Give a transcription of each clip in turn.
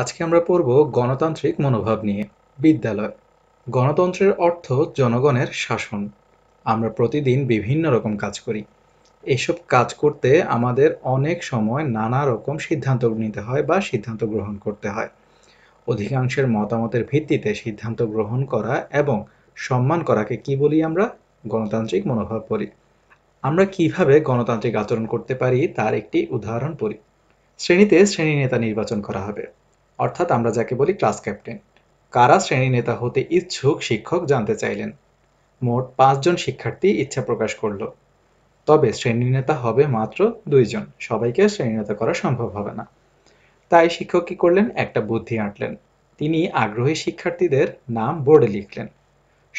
আজকে আমরা পড়ব গণতান্ত্রিক মনোভাব নিয়ে বিদ্যালয় গণতন্ত্রের অর্থ জনগণের শাসন আমরা প্রতিদিন বিভিন্ন রকম কাজ করি এসব কাজ করতে আমাদের অনেক সময় নানা রকম সিদ্ধান্ত নিতে হয় বা সিদ্ধান্ত গ্রহণ করতে হয় অধিকাংশের মতামতের ভিত্তিতে সিদ্ধান্ত গ্রহণ করা এবং সম্মান করাকে কি বলি আমরা গণতান্ত্রিক মনোভাব বলি আমরা কিভাবে গণতান্ত্রিক আচরণ করতে পারি তার একটি উদাহরণ পড়ি শ্রেণীতে শ্রেণী নেতা নির্বাচন করা হবে অর্থাৎ আমরা যাকে বলি ক্লাস ক্যাপ্টেন কারা শ্রেণী নেতা হতে ইচ্ছুক শিক্ষক জানতে চাইলেন মোট পাঁচজন শিক্ষার্থী ইচ্ছা প্রকাশ করল তবে শ্রেণী নেতা হবে মাত্র দুইজন সবাইকে শ্রেণী নেতা করা সম্ভব হবে না তাই শিক্ষক কি করলেন একটা বুদ্ধি আঁটলেন তিনি আগ্রহী শিক্ষার্থীদের নাম বোর্ডে লিখলেন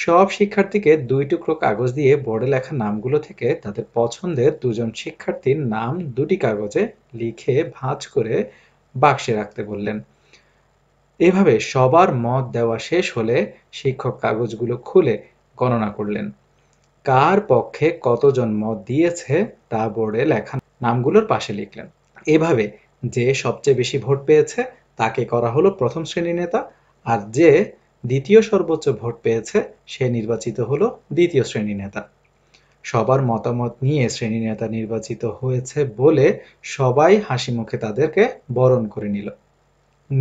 সব শিক্ষার্থীকে দুই টুকরো কাগজ দিয়ে বোর্ডে লেখা নামগুলো থেকে তাদের পছন্দের দুজন শিক্ষার্থীর নাম দুটি কাগজে লিখে ভাঁজ করে বাক্সে রাখতে বললেন এভাবে সবার মত দেওয়া শেষ হলে শিক্ষক কাগজগুলো খুলে গণনা করলেন কার পক্ষে কতজন মত দিয়েছে তা বোর্ডে লেখা নামগুলোর পাশে লিখলেন এভাবে যে সবচেয়ে বেশি ভোট পেয়েছে তাকে করা হলো প্রথম শ্রেণী নেতা আর যে দ্বিতীয় সর্বোচ্চ ভোট পেয়েছে সে নির্বাচিত হলো দ্বিতীয় শ্রেণী নেতা সবার মতামত নিয়ে শ্রেণী নেতা নির্বাচিত হয়েছে বলে সবাই হাসি মুখে তাদেরকে বরণ করে নিল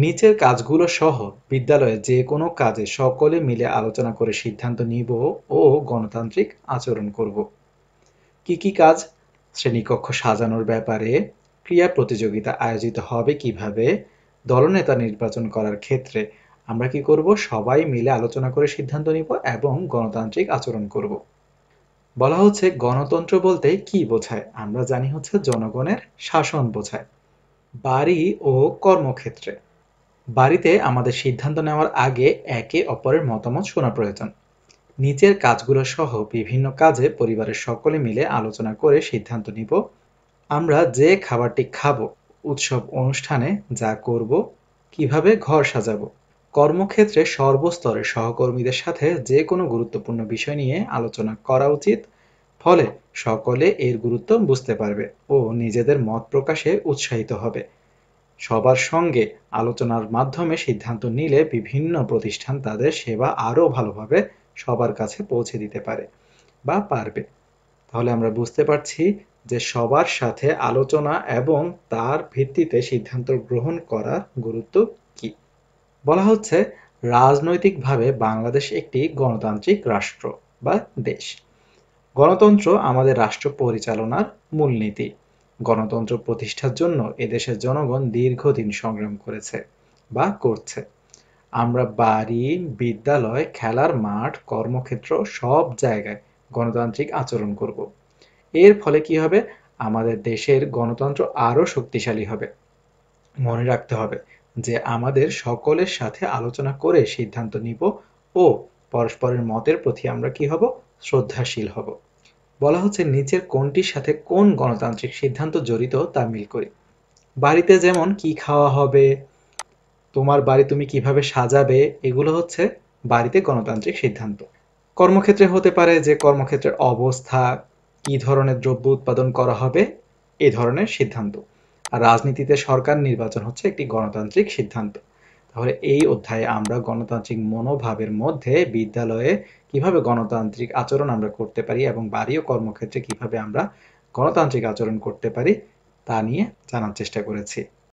নিচের কাজগুলো সহ বিদ্যালয়ে যে কোনো কাজে সকলে মিলে আলোচনা করে সিদ্ধান্ত নিব ও গণতান্ত্রিক আচরণ করব কি কি কাজ শ্রেণীকক্ষ সাজানোর ব্যাপারে ক্রিয়া প্রতিযোগিতা আয়োজিত হবে কিভাবে দলনেতা নির্বাচন করার ক্ষেত্রে আমরা কি করব সবাই মিলে আলোচনা করে সিদ্ধান্ত নিব এবং গণতান্ত্রিক আচরণ করব বলা হচ্ছে গণতন্ত্র বলতে কি বোঝায় আমরা জানি হচ্ছে জনগণের শাসন বোঝায় বাড়ি ও কর্মক্ষেত্রে বাড়িতে আমাদের সিদ্ধান্ত নেওয়ার আগে একে অপরের মতামত শোনা প্রয়োজন নিচের কাজগুলো সহ বিভিন্ন কাজে পরিবারের সকলে মিলে আলোচনা করে সিদ্ধান্ত নিব আমরা যে খাবারটি খাবো উৎসব অনুষ্ঠানে যা করব কিভাবে ঘর সাজাবো কর্মক্ষেত্রে সর্বস্তরের সহকর্মীদের সাথে যে কোনো গুরুত্বপূর্ণ বিষয় নিয়ে আলোচনা করা উচিত ফলে সকলে এর গুরুত্ব বুঝতে পারবে ও নিজেদের মত প্রকাশে উৎসাহিত হবে সবার সঙ্গে আলোচনার মাধ্যমে সিদ্ধান্ত নিলে বিভিন্ন প্রতিষ্ঠান তাদের সেবা আরও ভালোভাবে সবার কাছে পৌঁছে দিতে পারে বা পারবে তাহলে আমরা বুঝতে পারছি যে সবার সাথে আলোচনা এবং তার ভিত্তিতে সিদ্ধান্ত গ্রহণ করার গুরুত্ব কি বলা হচ্ছে রাজনৈতিকভাবে বাংলাদেশ একটি গণতান্ত্রিক রাষ্ট্র বা দেশ গণতন্ত্র আমাদের রাষ্ট্র পরিচালনার মূলনীতি গণতন্ত্র প্রতিষ্ঠার জন্য এদেশের জনগণ দীর্ঘদিন সংগ্রাম করেছে বা করছে আমরা বাড়ি বিদ্যালয় খেলার মাঠ কর্মক্ষেত্র সব জায়গায় গণতান্ত্রিক আচরণ করব এর ফলে কি হবে আমাদের দেশের গণতন্ত্র আরও শক্তিশালী হবে মনে রাখতে হবে যে আমাদের সকলের সাথে আলোচনা করে সিদ্ধান্ত নিব ও পরস্পরের মতের প্রতি আমরা কি হব শ্রদ্ধাশীল হব বলা হচ্ছে নিচের কোনটির সাথে কোন গণতান্ত্রিক সিদ্ধান্ত জড়িত তা মিল করে বাড়িতে যেমন কি খাওয়া হবে তোমার বাড়ি তুমি কিভাবে সাজাবে এগুলো হচ্ছে বাড়িতে গণতান্ত্রিক সিদ্ধান্ত কর্মক্ষেত্রে হতে পারে যে কর্মক্ষেত্রের অবস্থা কি ধরনের দ্রব্য উৎপাদন করা হবে এ ধরনের সিদ্ধান্ত আর রাজনীতিতে সরকার নির্বাচন হচ্ছে একটি গণতান্ত্রিক সিদ্ধান্ত তাহলে এই অধ্যায়ে আমরা গণতান্ত্রিক মনোভাবের মধ্যে বিদ্যালয়ে কিভাবে গণতান্ত্রিক আচরণ আমরা করতে পারি এবং বাড়িও কর্মক্ষেত্রে কিভাবে আমরা গণতান্ত্রিক আচরণ করতে পারি তা নিয়ে জানার চেষ্টা করেছি